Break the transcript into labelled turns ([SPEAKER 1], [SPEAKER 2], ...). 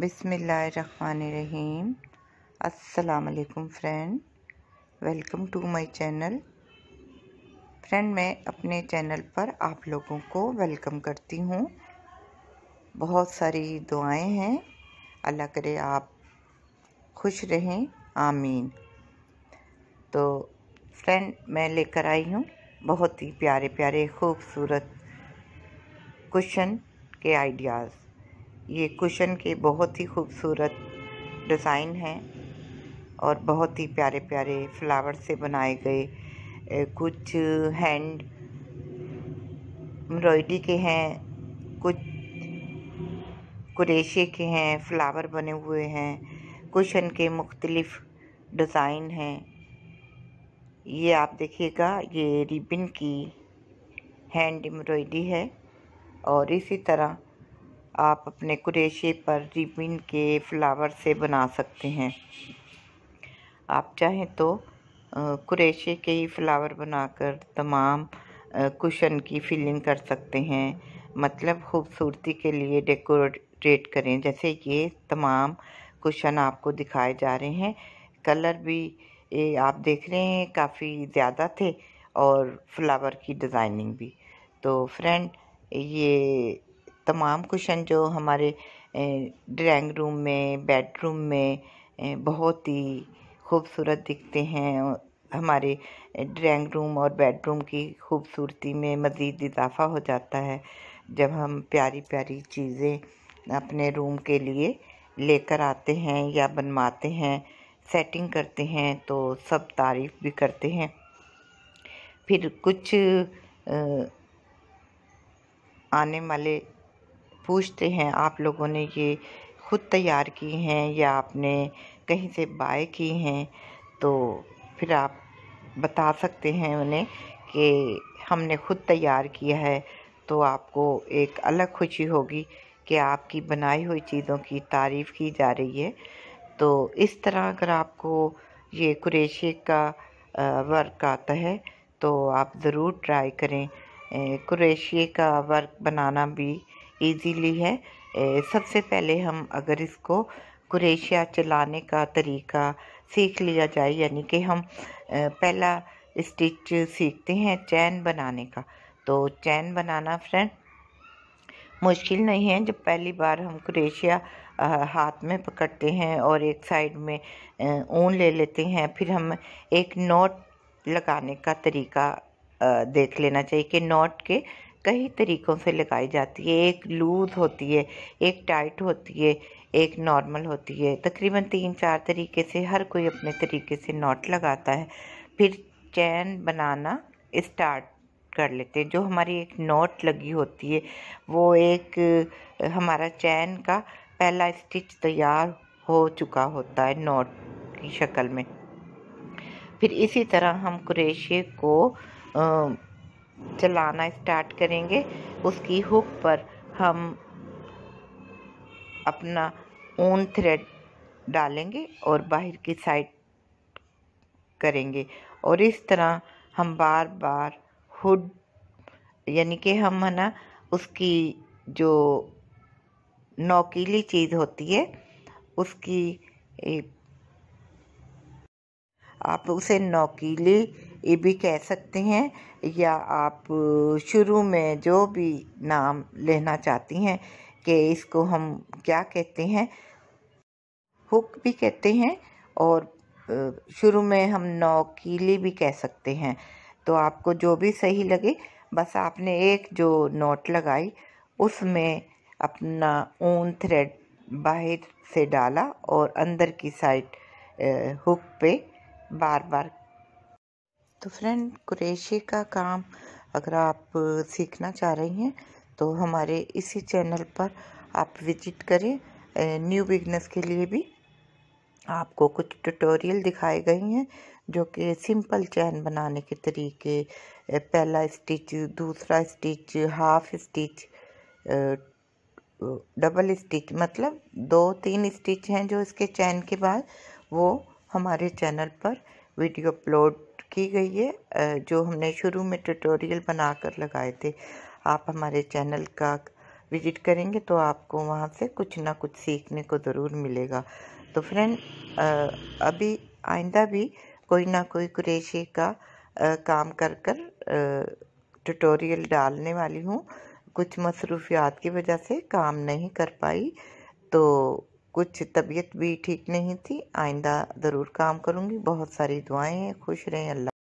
[SPEAKER 1] बिसमीम अस्सलाम friend welcome to my channel friend मैं अपने चैनल पर आप लोगों को वेलकम करती हूँ बहुत सारी दुआएं हैं अल्लाह करे आप खुश रहें आमीन तो फ्रेंड मैं लेकर आई हूँ बहुत ही प्यारे प्यारे खूबसूरत क्वेश्चन के आइडियाज़ ये कुशन के बहुत ही खूबसूरत डिज़ाइन हैं और बहुत ही प्यारे प्यारे फ्लावर से बनाए गए कुछ हैंड एम्ब्रॉयडरी के हैं कुछ कुरेशे के हैं फ्लावर बने हुए हैं कुशन के मुख्तलिफ डिज़ाइन हैं ये आप देखिएगा ये रिबन की हैंड एम्ब्रॉयडरी है और इसी तरह आप अपने कुरेशे पर रिबिन के फ्लावर से बना सकते हैं आप चाहें तो कुरेशे के ही फ्लावर बनाकर तमाम कुशन की फिलिंग कर सकते हैं मतलब खूबसूरती के लिए डेकोरेट करें जैसे ये तमाम कुशन आपको दिखाए जा रहे हैं कलर भी ये आप देख रहे हैं काफ़ी ज़्यादा थे और फ्लावर की डिज़ाइनिंग भी तो फ्रेंड ये तमाम कुशन जो हमारे ड्राइंग रूम में बेडरूम में बहुत ही खूबसूरत दिखते हैं हमारे ड्राइंग रूम और बेडरूम की खूबसूरती में मज़ीद इजाफ़ा हो जाता है जब हम प्यारी प्यारी चीज़ें अपने रूम के लिए लेकर आते हैं या बनवाते हैं सेटिंग करते हैं तो सब तारीफ़ भी करते हैं फिर कुछ आने वाले पूछते हैं आप लोगों ने ये ख़ुद तैयार की हैं या आपने कहीं से बाय की हैं तो फिर आप बता सकते हैं उन्हें कि हमने ख़ुद तैयार किया है तो आपको एक अलग खुशी होगी कि आपकी बनाई हुई चीज़ों की तारीफ़ की जा रही है तो इस तरह अगर आपको ये कुरेशे का वर्क आता है तो आप ज़रूर ट्राई करें कुरेशिए का वर्क बनाना भी ईजीली है सबसे पहले हम अगर इसको कुरेशिया चलाने का तरीका सीख लिया जाए यानी कि हम पहला स्टिच सीखते हैं चैन बनाने का तो चैन बनाना फ्रेंड मुश्किल नहीं है जब पहली बार हम क्रेशिया हाथ में पकड़ते हैं और एक साइड में ऊन ले लेते हैं फिर हम एक नोट लगाने का तरीका देख लेना चाहिए कि नोट के कई तरीक़ों से लगाई जाती है एक लूज़ होती है एक टाइट होती है एक नॉर्मल होती है तकरीबन तीन चार तरीके से हर कोई अपने तरीके से नॉट लगाता है फिर चैन बनाना स्टार्ट कर लेते हैं जो हमारी एक नोट लगी होती है वो एक हमारा चैन का पहला स्टिच तैयार हो चुका होता है नोट की शक्ल में फिर इसी तरह हम क्रेशे को चलाना स्टार्ट करेंगे उसकी हुक पर हम अपना ऊन थ्रेड डालेंगे और बाहर की साइड करेंगे और इस तरह हम बार बार हुड यानी कि हम है ना उसकी जो नौकीली चीज़ होती है उसकी आप उसे नौकीली ये भी कह सकते हैं या आप शुरू में जो भी नाम लेना चाहती हैं कि इसको हम क्या कहते हैं हुक भी कहते हैं और शुरू में हम नौकीली भी कह सकते हैं तो आपको जो भी सही लगे बस आपने एक जो नोट लगाई उसमें अपना ऊन थ्रेड बाहर से डाला और अंदर की साइड हुक पे बार बार तो फ्रेंड क्रेशे का काम अगर आप सीखना चाह रही हैं तो हमारे इसी चैनल पर आप विजिट करें न्यू बिजनेस के लिए भी आपको कुछ ट्यूटोरियल दिखाई गई हैं जो कि सिंपल चैन बनाने के तरीके पहला स्टिच दूसरा stitch half stitch double stitch मतलब दो तीन स्टिच हैं जो इसके चैन के बाद वो हमारे चैनल पर वीडियो अपलोड की गई है जो हमने शुरू में ट्यूटोरियल बना कर लगाए थे आप हमारे चैनल का विजिट करेंगे तो आपको वहाँ से कुछ ना कुछ सीखने को ज़रूर मिलेगा तो फ्रेंड अभी आइंदा भी कोई ना कोई कुरेशी का आ, काम कर कर ट्यूटोरियल डालने वाली हूँ कुछ मसरूफियात की वजह से काम नहीं कर पाई तो कुछ तबीयत भी ठीक नहीं थी आइंदा ज़रूर काम करूँगी बहुत सारी दुआएं हैं खुश रहें अल्लाह